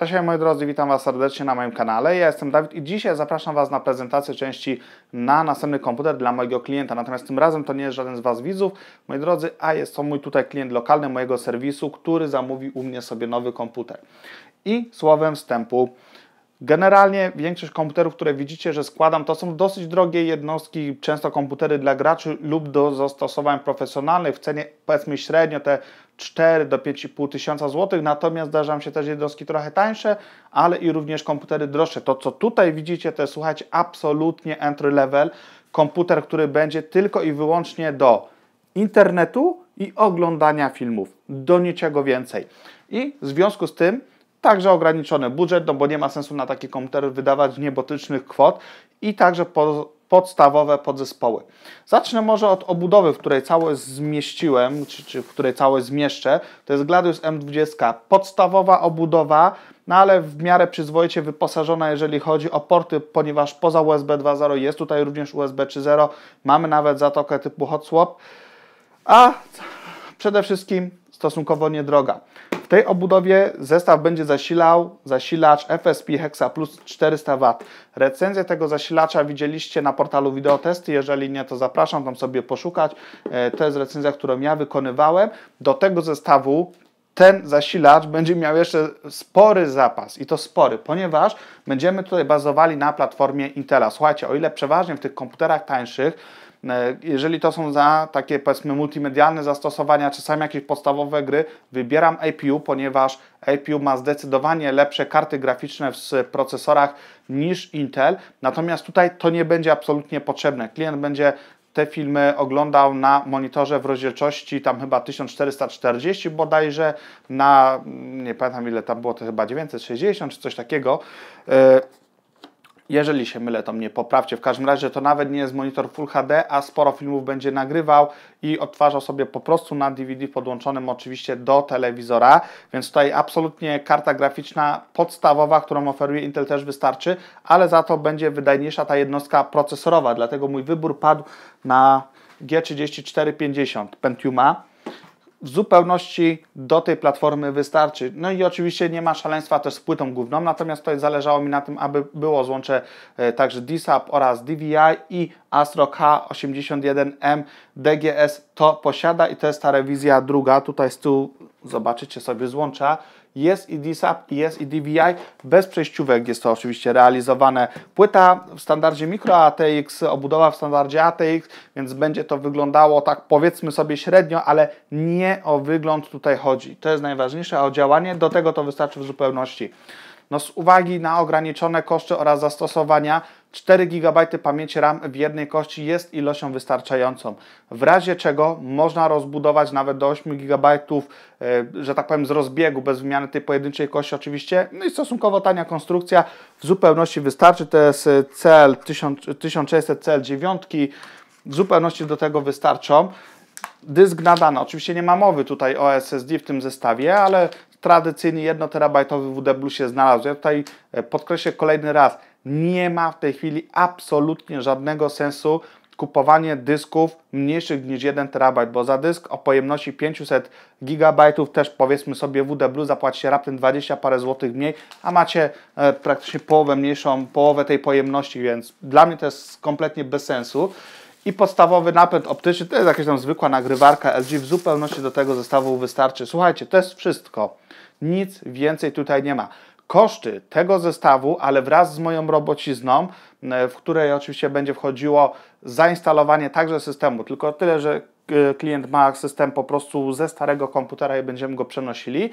Cześć moi drodzy, witam Was serdecznie na moim kanale. Ja jestem Dawid i dzisiaj zapraszam Was na prezentację części na następny komputer dla mojego klienta. Natomiast tym razem to nie jest żaden z Was widzów, moi drodzy, a jest to mój tutaj klient lokalny mojego serwisu, który zamówi u mnie sobie nowy komputer. I słowem wstępu, Generalnie większość komputerów, które widzicie, że składam, to są dosyć drogie jednostki, często komputery dla graczy lub do zastosowań profesjonalnych w cenie powiedzmy średnio te 4 do 5,5 tysiąca złotych, natomiast zdarzają się też jednostki trochę tańsze, ale i również komputery droższe. To co tutaj widzicie to jest słuchajcie absolutnie entry level, komputer, który będzie tylko i wyłącznie do internetu i oglądania filmów, do niczego więcej. I w związku z tym Także ograniczony budżet, no bo nie ma sensu na takie komputery wydawać niebotycznych kwot i także po podstawowe podzespoły. Zacznę może od obudowy, w której całość zmieściłem, czy, czy w której całość zmieszczę. To jest Gladius M20. Podstawowa obudowa, no ale w miarę przyzwoicie wyposażona, jeżeli chodzi o porty, ponieważ poza USB 2.0 jest tutaj również USB 3.0. Mamy nawet zatokę typu hot swap. A przede wszystkim stosunkowo niedroga. W tej obudowie zestaw będzie zasilał zasilacz FSP Hexa Plus 400 W. Recenzję tego zasilacza widzieliście na portalu Wideotesty, jeżeli nie to zapraszam tam sobie poszukać. E, to jest recenzja, którą ja wykonywałem. Do tego zestawu ten zasilacz będzie miał jeszcze spory zapas i to spory, ponieważ będziemy tutaj bazowali na platformie Intela. Słuchajcie, o ile przeważnie w tych komputerach tańszych E, jeżeli to są za takie powiedzmy multimedialne zastosowania, czasami jakieś podstawowe gry, wybieram APU, ponieważ APU ma zdecydowanie lepsze karty graficzne w procesorach niż Intel. Natomiast tutaj to nie będzie absolutnie potrzebne. Klient będzie te filmy oglądał na monitorze w rozdzielczości tam chyba 1440 bodajże na, nie pamiętam ile tam było, to chyba 960 czy coś takiego. E, jeżeli się mylę, to mnie poprawcie. W każdym razie to nawet nie jest monitor Full HD, a sporo filmów będzie nagrywał i odtwarzał sobie po prostu na DVD podłączonym oczywiście do telewizora, więc tutaj absolutnie karta graficzna podstawowa, którą oferuje Intel też wystarczy, ale za to będzie wydajniejsza ta jednostka procesorowa, dlatego mój wybór padł na G3450 Pentiuma w zupełności do tej platformy wystarczy. No i oczywiście nie ma szaleństwa też z płytą główną, natomiast tutaj zależało mi na tym, aby było złącze e, także DSAP oraz DVI i Astro K81M DGS to posiada i to jest ta rewizja druga. Tutaj z tyłu zobaczycie sobie złącza. Jest i DSAP, jest i DVI, bez przejściówek jest to oczywiście realizowane. Płyta w standardzie micro ATX, obudowa w standardzie ATX, więc będzie to wyglądało tak powiedzmy sobie średnio, ale nie o wygląd tutaj chodzi. To jest najważniejsze, a o działanie do tego to wystarczy w zupełności. No z uwagi na ograniczone koszty oraz zastosowania 4 GB pamięci RAM w jednej kości jest ilością wystarczającą. W razie czego można rozbudować nawet do 8 GB, e, że tak powiem z rozbiegu, bez wymiany tej pojedynczej kości oczywiście. No i stosunkowo tania konstrukcja w zupełności wystarczy. To jest CL 1600 CL 9 w zupełności do tego wystarczą. Dysk na dane. Oczywiście nie ma mowy tutaj o SSD w tym zestawie, ale tradycyjny 1 terabajtowy WD się znalazł. Ja tutaj e, podkreślę kolejny raz, nie ma w tej chwili absolutnie żadnego sensu kupowanie dysków mniejszych niż 1 terabajt, bo za dysk o pojemności 500 gigabajtów też powiedzmy sobie WD Blue zapłacicie raptem 20 parę złotych mniej, a macie e, praktycznie połowę mniejszą, połowę tej pojemności, więc dla mnie to jest kompletnie bez sensu i podstawowy napęd optyczny, to jest jakaś tam zwykła nagrywarka LG, w zupełności do tego zestawu wystarczy. Słuchajcie, to jest wszystko, nic więcej tutaj nie ma. Koszty tego zestawu, ale wraz z moją robocizną, e, w której oczywiście będzie wchodziło zainstalowanie także systemu, tylko tyle, że e, klient ma system po prostu ze starego komputera i będziemy go przenosili,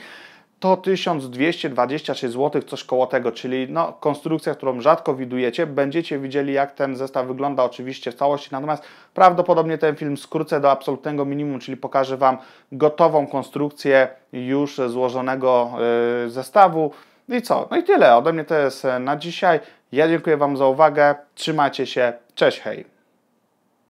to 1226 zł, coś koło tego, czyli no, konstrukcja, którą rzadko widujecie. Będziecie widzieli, jak ten zestaw wygląda oczywiście w całości, natomiast prawdopodobnie ten film skrócę do absolutnego minimum, czyli pokażę Wam gotową konstrukcję już złożonego yy, zestawu. I co? No i tyle. Ode mnie to jest e, na dzisiaj. Ja dziękuję Wam za uwagę. Trzymajcie się. Cześć, hej.